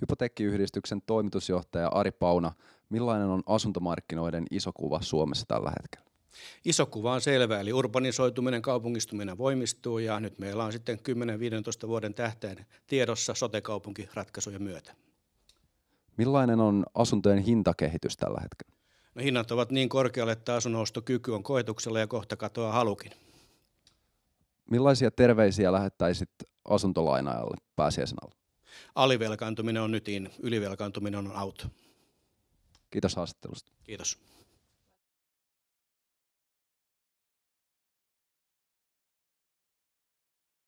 Hypoteekkiyhdistyksen toimitusjohtaja Ari Pauna, millainen on asuntomarkkinoiden iso kuva Suomessa tällä hetkellä? Iso kuva on selvä, eli urbanisoituminen, kaupungistuminen voimistuu ja nyt meillä on sitten 10-15 vuoden tähtäin tiedossa sote ratkaisuja myötä. Millainen on asuntojen hintakehitys tällä hetkellä? No, hinnat ovat niin korkealle, että asunnostokyky on koetuksella ja kohta katoaa halukin. Millaisia terveisiä lähettäisit asuntolainajalle pääsiäisen alla? alivelkaantuminen on nyt in, ylivelkaantuminen on out. Kiitos haastattelusta. Kiitos.